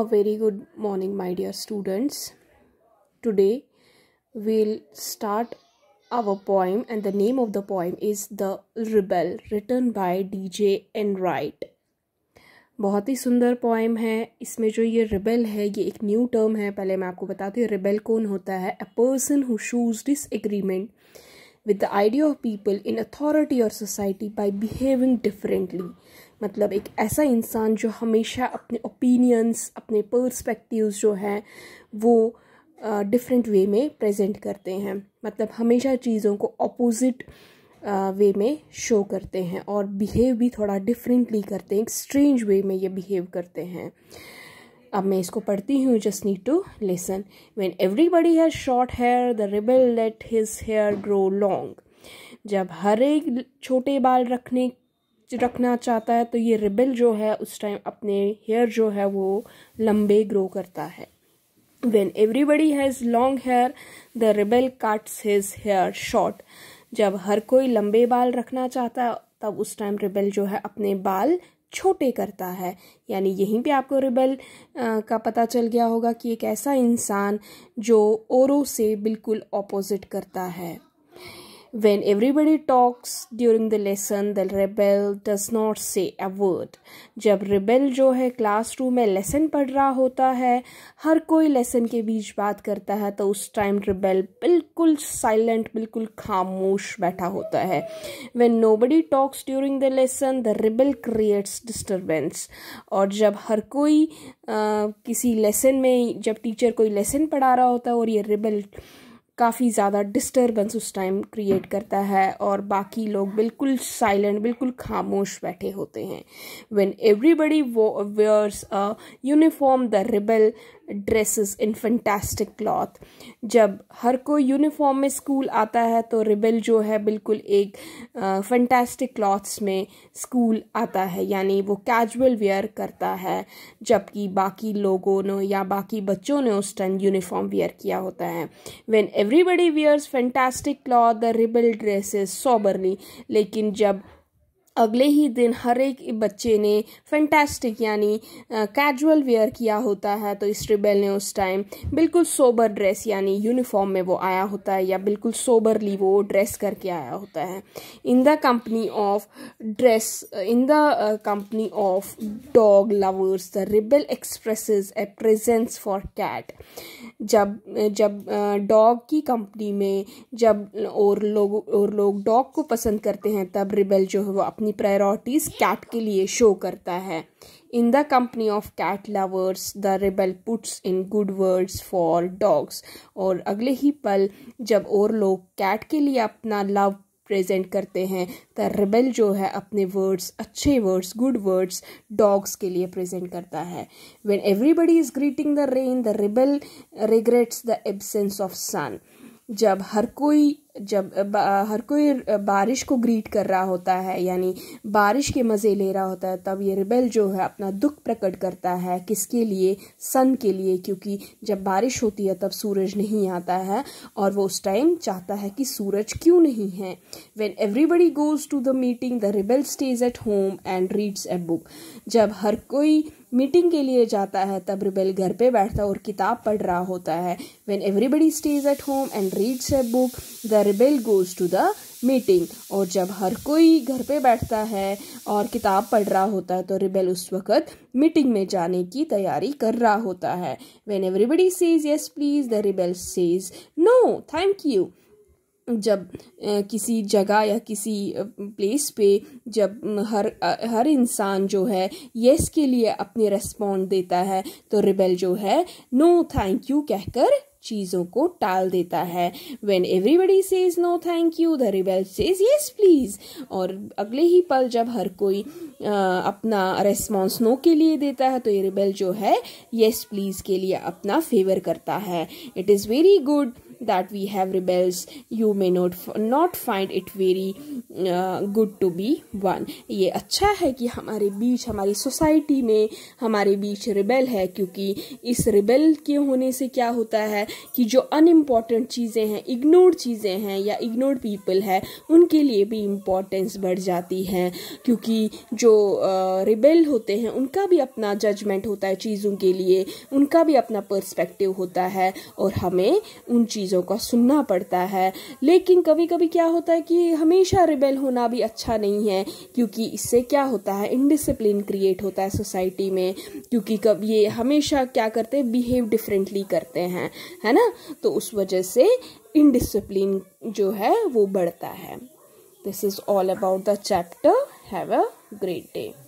A very good morning, my dear students. Today we'll start our poem, and the name of the poem is The Rebel, written by D.J. right बहुत ही सुंदर poem है इसमें जो ये rebel है ये एक न्यू टर्म है पहले मैं आपको बताती हूँ रिबेल कौन होता है a person who shows disagreement with the idea of people in authority और सोसाइटी बाय बिहेविंग डिफरेंटली मतलब एक ऐसा इंसान जो हमेशा अपने ओपिनियंस अपने पर्सपेक्टिव्स जो हैं वो डिफरेंट वे में प्रेजेंट करते हैं मतलब हमेशा चीज़ों को अपोजिट वे में शो करते हैं और बिहेव भी थोड़ा डिफरेंटली करते हैं एक स्ट्रेंज वे में ये बिहेव करते हैं अब मैं इसको पढ़ती हूँ just need to listen when everybody has short hair the rebel let his hair grow long जब हर एक छोटे बाल रखने रखना चाहता है तो ये रिबल जो है उस टाइम अपने हेयर जो है वो लंबे ग्रो करता है when everybody has long hair the rebel cuts his hair short जब हर कोई लंबे बाल रखना चाहता है तब उस टाइम रिबेल जो है अपने बाल छोटे करता है यानी यहीं पे आपको रिबेल का पता चल गया होगा कि एक ऐसा इंसान जो औरों से बिल्कुल ऑपोजिट करता है When everybody talks during the lesson, the rebel does not say a word. जब rebel जो है classroom में lesson पढ़ रहा होता है हर कोई lesson के बीच बात करता है तो उस time rebel बिल्कुल silent बिल्कुल खामोश बैठा होता है When nobody talks during the lesson, the rebel creates disturbance. और जब हर कोई आ, किसी lesson में जब teacher कोई lesson पढ़ा रहा होता है और ये rebel काफ़ी ज़्यादा डिस्टर्बेंस उस टाइम क्रिएट करता है और बाकी लोग बिल्कुल साइलेंट बिल्कुल खामोश बैठे होते हैं व्हेन एवरीबडी वो wears uniform the rebel dresses in fantastic cloth जब हर कोई यूनिफॉर्म में स्कूल आता है तो रिबेल जो है बिल्कुल एक फैंटास्टिक क्लॉथ्स में स्कूल आता है यानी वो कैजुअल वेयर करता है जबकि बाकी लोगों ने या बाकी बच्चों ने उस टाइम यूनिफॉर्म वेयर किया होता है when everybody wears fantastic cloth the rebel dresses soberly लेकिन जब अगले ही दिन हर एक बच्चे ने फैंटास्टिक यानी कैजुअल वेयर किया होता है तो इस रिबेल ने उस टाइम बिल्कुल सोबर ड्रेस यानी यूनिफॉर्म में वो आया होता है या बिल्कुल सोबरली वो ड्रेस करके आया होता है in the company of dress in the company of dog lovers the rebel express a presence for cat जब जब डॉग की कंपनी में जब और लोग और लोग डॉग को पसंद करते हैं तब रिबेल जो है वो अपने अपनी प्रायोरिटीज़ कैट के लिए शो करता है in the company of cat lovers the rebel puts in good words for dogs और अगले ही पल जब और लोग कैट के लिए अपना लव प्रेजेंट करते हैं तो रिबेल जो है अपने वर्ड्स अच्छे वर्ड्स गुड वर्ड्स डॉग्स के लिए प्रेजेंट करता है when everybody is greeting the rain the rebel regrets the absence of sun जब हर कोई जब हर कोई बारिश को ग्रीट कर रहा होता है यानी बारिश के मज़े ले रहा होता है तब ये रिबेल जो है अपना दुख प्रकट करता है किसके लिए सन के लिए क्योंकि जब बारिश होती है तब सूरज नहीं आता है और वो उस टाइम चाहता है कि सूरज क्यों नहीं है when everybody goes to the meeting the rebel stays at home and reads a book जब हर कोई मीटिंग के लिए जाता है तब रिबेल घर पे बैठता और किताब पढ़ रहा होता है when everybody stays at home and reads a book the rebel goes to the meeting और जब हर कोई घर पे बैठता है और किताब पढ़ रहा होता है तो रिबेल उस वक्त मीटिंग में जाने की तैयारी कर रहा होता है when everybody says yes please the rebel says no thank you जब किसी जगह या किसी प्लेस पे जब हर हर इंसान जो है यस के लिए अपने रेस्पॉन्ड देता है तो रिबेल जो है नो थैंक यू कहकर चीज़ों को टाल देता है when everybody says no thank you the rebel says yes please और अगले ही पल जब हर कोई आ, अपना रेस्पॉन्स नो के लिए देता है तो ये रिबेल जो है येस yes, प्लीज़ के लिए अपना फेवर करता है it is very good that we have rebels you may not not find it very good to be one ये अच्छा है कि हमारे बीच हमारी सोसाइटी में हमारे बीच रिबेल है क्योंकि इस रिबेल के होने से क्या होता है कि जो अनइम्पॉर्टेंट चीज़ें हैं इग्नोर्ड चीज़ें हैं या इग्नोर्ड पीपल है उनके लिए भी इम्पोर्टेंस बढ़ जाती है क्योंकि जो रिबेल uh, होते हैं उनका भी अपना जजमेंट होता है चीज़ों के लिए उनका भी अपना पर्सपेक्टिव होता है और हमें उन चीज़ों चीज़ों का सुनना पड़ता है लेकिन कभी कभी क्या होता है कि हमेशा रिबेल होना भी अच्छा नहीं है क्योंकि इससे क्या होता है इनडिसिप्लिन क्रिएट होता है सोसाइटी में क्योंकि कब ये हमेशा क्या करते हैं बिहेव डिफरेंटली करते हैं है ना तो उस वजह से इनडिसिप्लिन जो है वो बढ़ता है this is all about the chapter have a great day